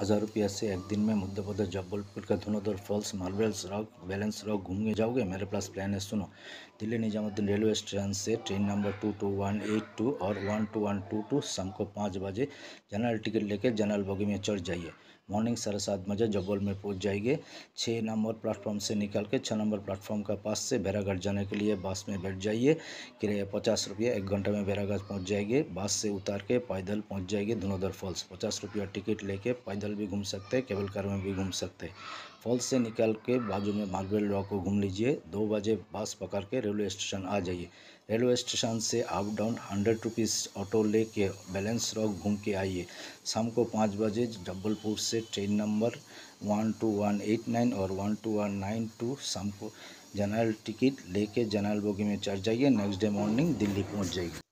हज़ार रुपया से एक दिन में मुद्दा मुद्दापदर जबलपुर का Dhuandhar falls marbles rock balance rock घूमने जाओगे मेरे पास प्लान है सुनो दिल्ली निजामुद्दीन रेलवे स्टेशन से train number two two one eight two और one two one two two शाम को पाँच बजे जनरल टिकट लेकर जनरल बोगी में चढ़ जाइए मॉर्निंग साढ़े सात बजे हम्म। जबल में पहुंच जाएंगे छः नंबर प्लेटफॉर्म से निकल के छः नंबर प्लेटफॉर्म के पास से भैरागढ़ जाने के लिए बस में बैठ जाइए किराया पचास रुपया एक घंटे में भैरागढ़ पहुँच जाएंगे बस से उतार के पैदल पहुँच जाएंगे धुनोधर फॉल्स पचास रुपया टिकट लेके पैदल भी घूम सकते हैं केबल कार में भी घूम सकते फॉल्स से निकल के बाजू में मार्बल रॉक को घूम लीजिए दो बजे बस पकड़ के रेलवे स्टेशन आ जाइए रेलवे स्टेशन से up down hundred rupees auto ले बैलेंस रॉक घूम के आइए शाम को पाँच बजे जबलपुर से train number one two one eight nine और one two one nine two शाम को जनरल टिकट लेके जनरल बोगी में चढ़ जाइए नेक्स्ट डे मॉर्निंग दिल्ली पहुँच जाइए